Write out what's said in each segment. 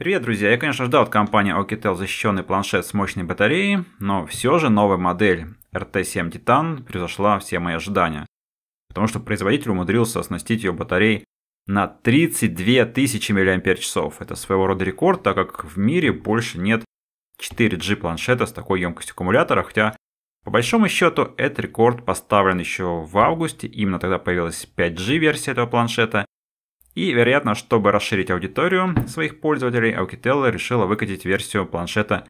Привет, друзья! Я, конечно, ждал от компании Okitel защищенный планшет с мощной батареей, но все же новая модель RT7 Titan превзошла все мои ожидания, потому что производитель умудрился оснастить ее батареей на 32 тысячи мАч. Это своего рода рекорд, так как в мире больше нет 4G планшета с такой емкостью аккумулятора, хотя по большому счету этот рекорд поставлен еще в августе, именно тогда появилась 5G версия этого планшета, и, вероятно, чтобы расширить аудиторию своих пользователей, Aukitella решила выкатить версию планшета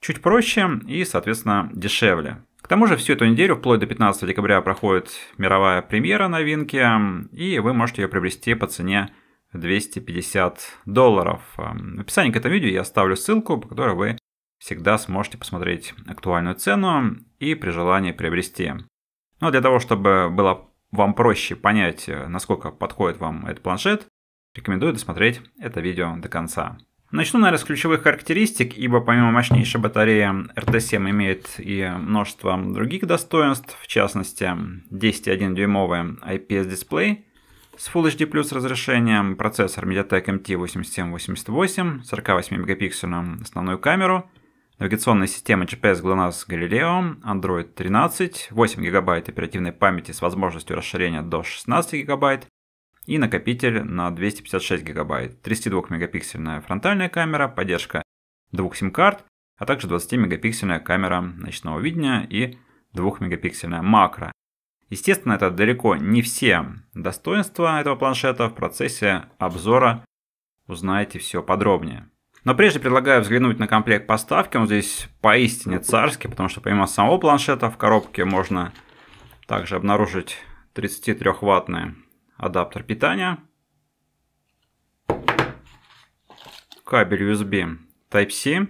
чуть проще и, соответственно, дешевле. К тому же всю эту неделю, вплоть до 15 декабря, проходит мировая премьера новинки, и вы можете ее приобрести по цене 250 долларов. В описании к этому видео я оставлю ссылку, по которой вы всегда сможете посмотреть актуальную цену и при желании приобрести. Но для того, чтобы было вам проще понять, э, насколько подходит вам этот планшет, рекомендую досмотреть это видео до конца. Начну, наверное, с ключевых характеристик, ибо помимо мощнейшей батареи RT7 имеет и множество других достоинств, в частности 10,1 дюймовый IPS дисплей с Full HD Plus разрешением, процессор MediaTek MT8788, 48 мегапиксельную основную камеру – навигационная система GPS GLONASS Galileo, Android 13, 8 гигабайт оперативной памяти с возможностью расширения до 16 гигабайт и накопитель на 256 гигабайт, 32-мегапиксельная фронтальная камера, поддержка двух сим-карт, а также 20-мегапиксельная камера ночного видения и 2-мегапиксельная макро. Естественно, это далеко не все достоинства этого планшета. В процессе обзора узнаете все подробнее. Но прежде предлагаю взглянуть на комплект поставки. Он здесь поистине царский, потому что помимо самого планшета в коробке можно также обнаружить 33-ваттный адаптер питания. Кабель USB Type-C.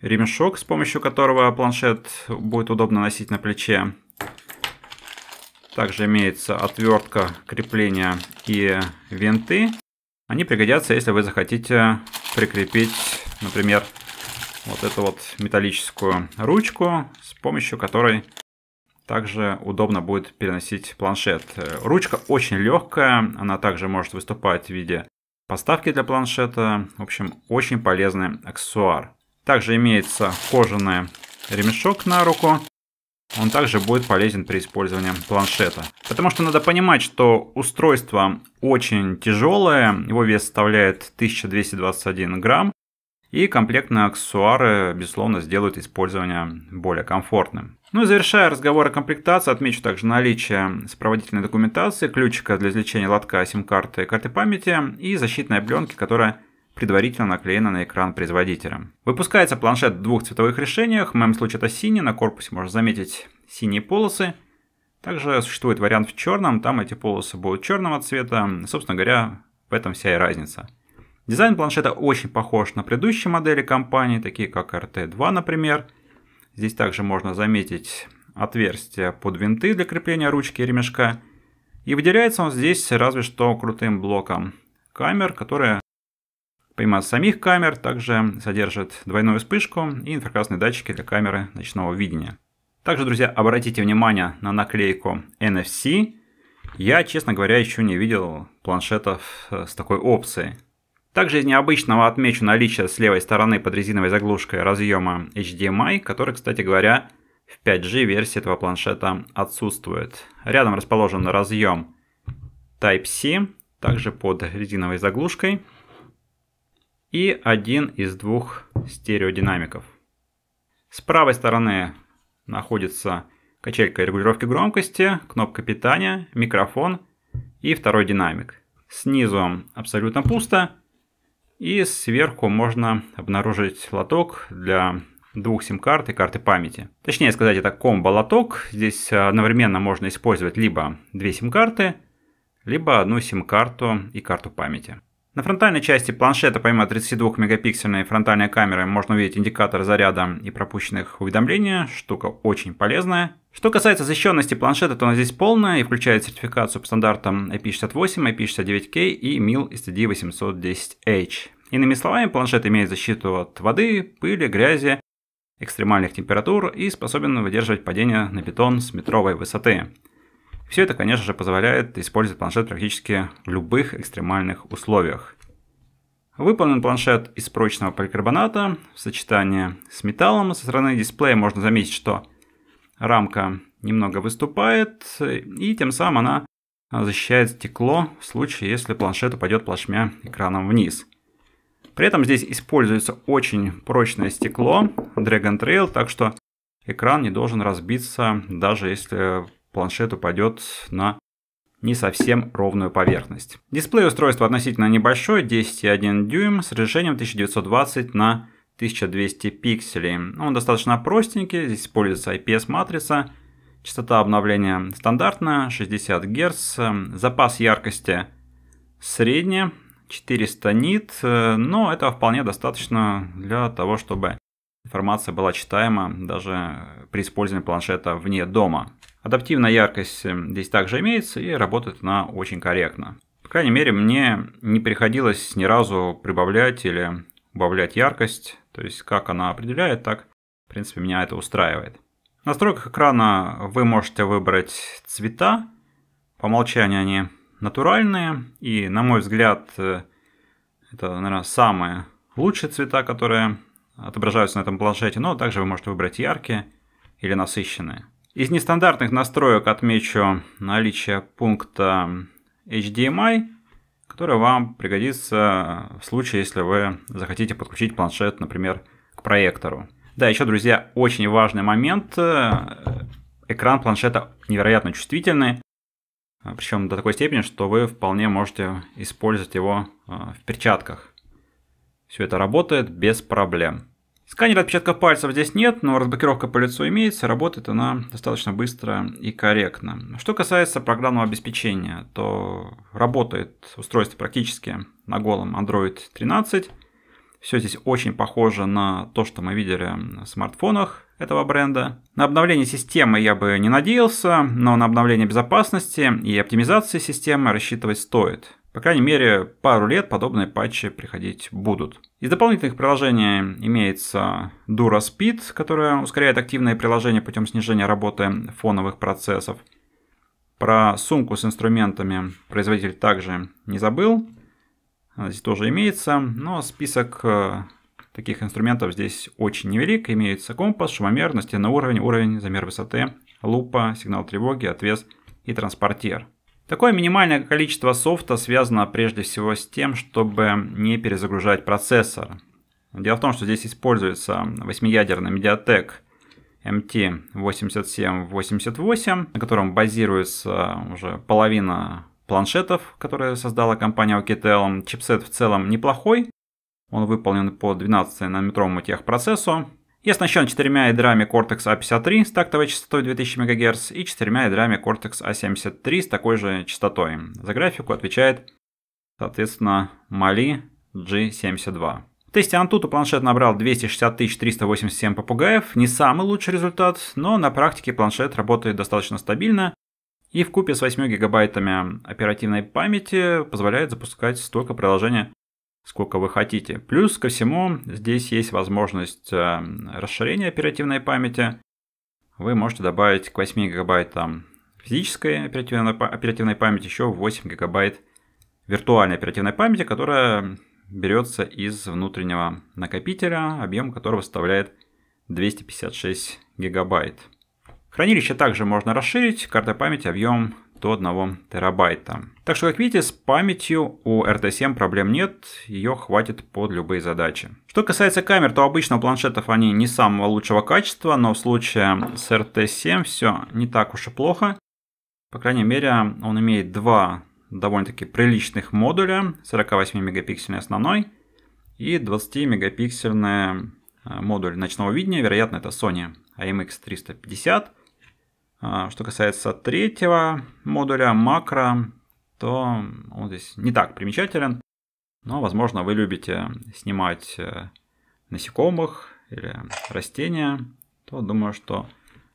Ремешок, с помощью которого планшет будет удобно носить на плече. Также имеется отвертка крепления и винты. Они пригодятся, если вы захотите прикрепить, например, вот эту вот металлическую ручку, с помощью которой также удобно будет переносить планшет. Ручка очень легкая, она также может выступать в виде поставки для планшета. В общем, очень полезный аксессуар. Также имеется кожаный ремешок на руку, он также будет полезен при использовании планшета. Потому что надо понимать, что устройство очень тяжелое, его вес составляет 1221 грамм, и комплектные аксессуары, безусловно, сделают использование более комфортным. Ну и завершая разговор о комплектации, отмечу также наличие сопроводительной документации, ключика для извлечения лотка, сим-карты, карты памяти и защитной пленки, которая предварительно наклеена на экран производителем. Выпускается планшет в двух цветовых решениях, в моем случае это синий, на корпусе можно заметить синие полосы. Также существует вариант в черном, там эти полосы будут черного цвета, собственно говоря, в этом вся и разница. Дизайн планшета очень похож на предыдущие модели компании, такие как RT2, например. Здесь также можно заметить отверстия под винты для крепления ручки и ремешка. И выделяется он здесь разве что крутым блоком камер, которые Помимо самих камер, также содержит двойную вспышку и инфракрасные датчики для камеры ночного видения. Также, друзья, обратите внимание на наклейку NFC. Я, честно говоря, еще не видел планшетов э, с такой опцией. Также из необычного отмечу наличие с левой стороны под резиновой заглушкой разъема HDMI, который, кстати говоря, в 5G версии этого планшета отсутствует. Рядом расположен разъем Type-C, также под резиновой заглушкой и один из двух стереодинамиков. С правой стороны находится качелька регулировки громкости, кнопка питания, микрофон и второй динамик. Снизу абсолютно пусто и сверху можно обнаружить лоток для двух сим-карт и карты памяти. Точнее сказать, это комбо-лоток. Здесь одновременно можно использовать либо две сим-карты, либо одну сим-карту и карту памяти. На фронтальной части планшета помимо 32-мегапиксельной фронтальной камеры можно увидеть индикатор заряда и пропущенных уведомлений, штука очень полезная. Что касается защищенности планшета, то она здесь полная и включает сертификацию по стандартам IP68, IP69K и MIL STD810H. Иными словами, планшет имеет защиту от воды, пыли, грязи, экстремальных температур и способен выдерживать падение на бетон с метровой высоты. Все это, конечно же, позволяет использовать планшет практически в любых экстремальных условиях. Выполнен планшет из прочного поликарбоната в сочетании с металлом. Со стороны дисплея можно заметить, что рамка немного выступает, и тем самым она защищает стекло в случае, если планшет упадет плашмя экраном вниз. При этом здесь используется очень прочное стекло Dragon Trail, так что экран не должен разбиться, даже если планшет упадет на не совсем ровную поверхность. Дисплей устройства относительно небольшой, 10,1 дюйм с разрешением 1920 на 1200 пикселей. Он достаточно простенький, здесь используется IPS-матрица, частота обновления стандартная, 60 Гц, запас яркости средний, 400 нит, но этого вполне достаточно для того, чтобы информация была читаема даже при использовании планшета вне дома. Адаптивная яркость эм, здесь также имеется и работает она очень корректно. По крайней мере, мне не приходилось ни разу прибавлять или убавлять яркость. То есть, как она определяет, так, в принципе, меня это устраивает. В настройках экрана вы можете выбрать цвета. По умолчанию они натуральные. И, на мой взгляд, э, это, наверное, самые лучшие цвета, которые отображаются на этом планшете. Но также вы можете выбрать яркие или насыщенные. Из нестандартных настроек отмечу наличие пункта HDMI, эм который вам пригодится в случае, если вы захотите подключить планшет, например, к проектору. Да, еще, друзья, очень важный момент. Экран планшета невероятно чувствительный, причем до такой степени, что вы вполне можете использовать его э, в перчатках. Все это работает без проблем. Сканер отпечатка пальцев здесь нет, но разблокировка по лицу имеется, работает она достаточно быстро и корректно. Что касается программного обеспечения, то работает устройство практически на голом Android 13. Все здесь очень похоже на то, что мы видели в смартфонах этого бренда. На обновление системы я бы не надеялся, но на обновление безопасности и оптимизации системы рассчитывать стоит. По крайней мере, пару лет подобные патчи приходить будут. Из дополнительных приложений имеется Dura Speed, которая ускоряет активные приложения путем снижения работы фоновых процессов. Про сумку с инструментами производитель также не забыл. Она здесь тоже имеется, но список э, таких инструментов здесь очень невелик. Имеется компас, шумомер, на уровень, уровень, замер высоты, лупа, сигнал тревоги, отвес и транспортер. Такое минимальное количество софта связано прежде всего с тем, чтобы не перезагружать процессор. Дело в том, что здесь используется 8-ядерный MediaTek MT8788, на котором базируется уже половина планшетов, которые создала компания Oukitel. Чипсет в целом неплохой, он выполнен по 12-нанометровому техпроцессу. Я оснащен четырьмя ядрами Cortex A53 с тактовой частотой 2000 МГц и четырьмя ядрами Cortex A73 с такой же частотой. За графику отвечает, соответственно, Mali G72. В тесте Antutu планшет набрал 260 387 попугаев, не самый лучший результат, но на практике планшет работает достаточно стабильно, и в купе с 8 гигабайтами оперативной памяти позволяет запускать столько приложений, сколько вы хотите. Плюс ко всему, здесь есть возможность э, расширения оперативной памяти. Вы можете добавить к 8 гигабайтам физической оперативной, памяти еще 8 гигабайт виртуальной оперативной памяти, которая берется из внутреннего накопителя, объем которого составляет 256 гигабайт. Хранилище также можно расширить, карта памяти объем до 1 терабайта. Так что, как видите, с памятью у RT7 проблем нет, ее хватит под любые задачи. Что касается камер, то обычно у планшетов они не самого лучшего качества, но в случае с RT7 все не так уж и плохо. По крайней мере, он имеет два довольно-таки приличных модуля, 48-мегапиксельный основной и 20-мегапиксельный э, модуль ночного видения, вероятно, это Sony AMX350. А, что касается третьего модуля, макро, то он здесь не так примечателен, но, возможно, вы любите снимать э, насекомых или растения, то думаю, что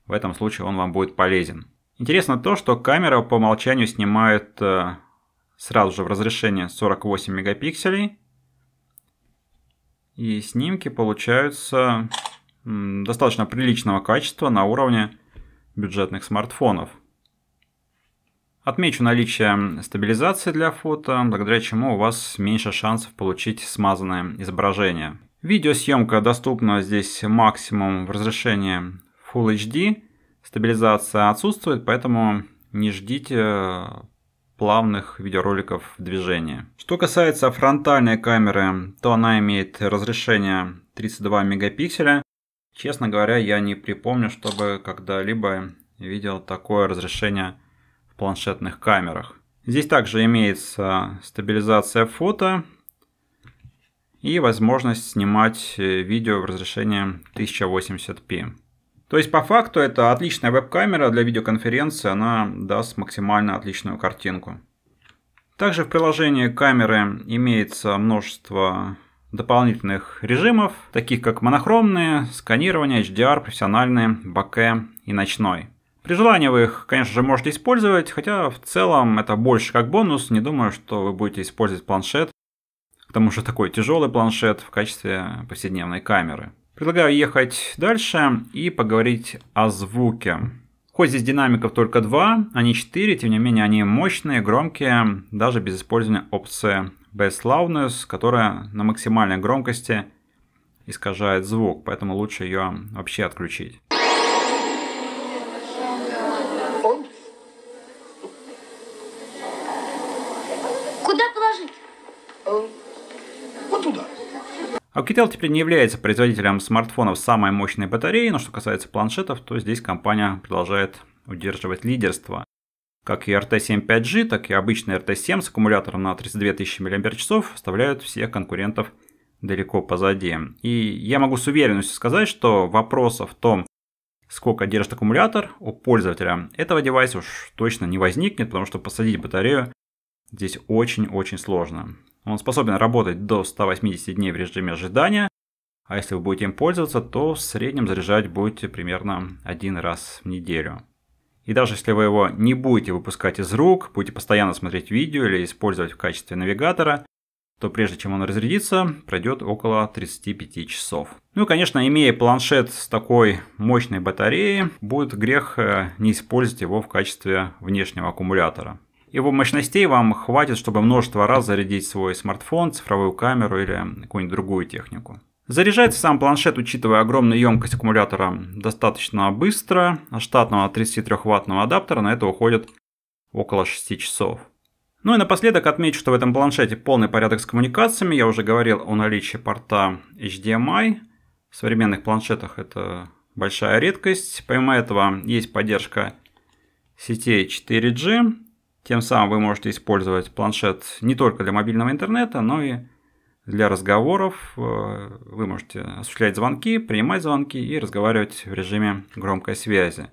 в этом случае он вам будет полезен. Интересно то, что камера по умолчанию снимает э, сразу же в разрешении 48 мегапикселей, и снимки получаются достаточно приличного качества на уровне бюджетных смартфонов. Отмечу наличие стабилизации для фото, благодаря чему у вас меньше шансов получить смазанное изображение. Видеосъемка доступна здесь максимум в разрешении Full HD. Стабилизация отсутствует, поэтому не ждите э, плавных видеороликов в движении. Что касается фронтальной камеры, то она имеет разрешение 32 мегапикселя Честно говоря, я не припомню, чтобы когда-либо видел такое разрешение в планшетных камерах. Здесь также имеется стабилизация фото и возможность снимать э, видео в разрешении 1080p. То есть по факту это отличная веб-камера для видеоконференции, она даст максимально отличную картинку. Также в приложении камеры имеется множество дополнительных режимов, таких как монохромные, сканирование, HDR, профессиональные, боке и ночной. При желании вы их, конечно же, можете использовать, хотя в целом это больше как бонус, не думаю, что вы будете использовать планшет, к тому же такой тяжелый планшет в качестве повседневной камеры. Предлагаю ехать дальше и поговорить о звуке. Хоть здесь динамиков только два, а не четыре, тем не менее они мощные, громкие, даже без использования опции Bass Loudness, которая на максимальной громкости искажает звук, поэтому лучше ее вообще отключить. Куда положить? Эм, вот туда. Alcatel а теперь не является производителем смартфонов с самой мощной батареей, но что касается планшетов, то здесь компания продолжает удерживать лидерство. Как и RT7 5G, так и обычный RT7 с аккумулятором на 32 тысячи мАч оставляют всех конкурентов далеко позади. И я могу с уверенностью сказать, что вопроса в том, сколько держит аккумулятор у пользователя этого девайса уж точно не возникнет, потому что посадить батарею здесь очень-очень сложно. Он способен работать до 180 дней в режиме ожидания, а если вы будете им пользоваться, то в среднем заряжать будете примерно один раз в неделю. И даже если вы его не будете выпускать из рук, будете постоянно смотреть видео или использовать в качестве навигатора, то прежде чем он разрядится, пройдет около 35 часов. Ну и, конечно, имея планшет с такой мощной батареей, будет грех э, не использовать его в качестве внешнего аккумулятора. Его мощностей вам хватит, чтобы множество раз зарядить свой смартфон, цифровую камеру или какую-нибудь другую технику. Заряжается сам планшет, учитывая огромную емкость аккумулятора, достаточно быстро. От штатного 33-ваттного адаптера на это уходит около 6 часов. Ну и напоследок отмечу, что в этом планшете полный порядок с коммуникациями. Я уже говорил о наличии порта HDMI. Эм в современных планшетах это большая редкость. Помимо этого есть поддержка сетей 4G. Тем самым вы можете использовать планшет не только для мобильного интернета, но и для для разговоров. Э, вы можете осуществлять звонки, принимать звонки и разговаривать в режиме громкой связи.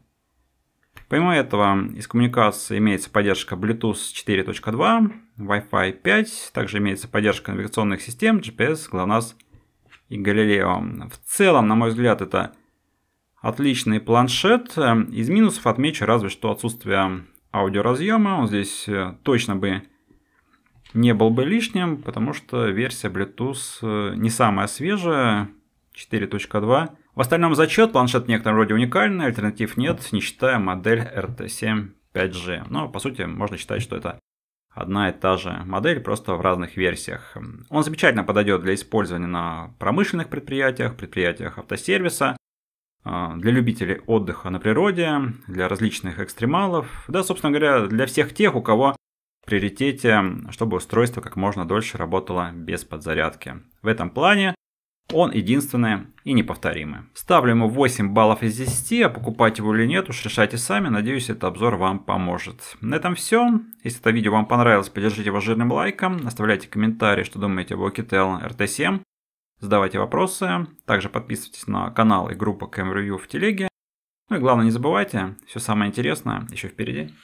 Помимо этого, из коммуникации имеется поддержка Bluetooth 4.2, Wi-Fi 5, также имеется поддержка навигационных систем GPS, GLONASS и Galileo. В целом, на мой взгляд, это отличный планшет. Из минусов отмечу разве что отсутствие аудиоразъема. Он здесь э, точно бы не был бы лишним, потому что версия Bluetooth э, не самая свежая, 4.2. В остальном зачет, планшет в некотором роде уникальный, альтернатив нет, не считая модель RT7 5G. Но по сути можно считать, что это одна и та же модель, просто в разных версиях. Он замечательно подойдет для использования на промышленных предприятиях, предприятиях автосервиса, э, для любителей отдыха на природе, для различных экстремалов, да, собственно говоря, для всех тех, у кого приоритете, чтобы устройство как можно дольше работало без подзарядки. В этом плане он единственное и неповторимое. Ставлю ему 8 баллов из 10, а покупать его или нет, уж решайте сами. Надеюсь, этот обзор вам поможет. На этом все. Если это видео вам понравилось, поддержите его жирным лайком. Оставляйте комментарии, что думаете об Okitel RT7. Задавайте вопросы. Также подписывайтесь на канал и группу CamReview в телеге. Ну и главное, не забывайте, все самое интересное еще впереди.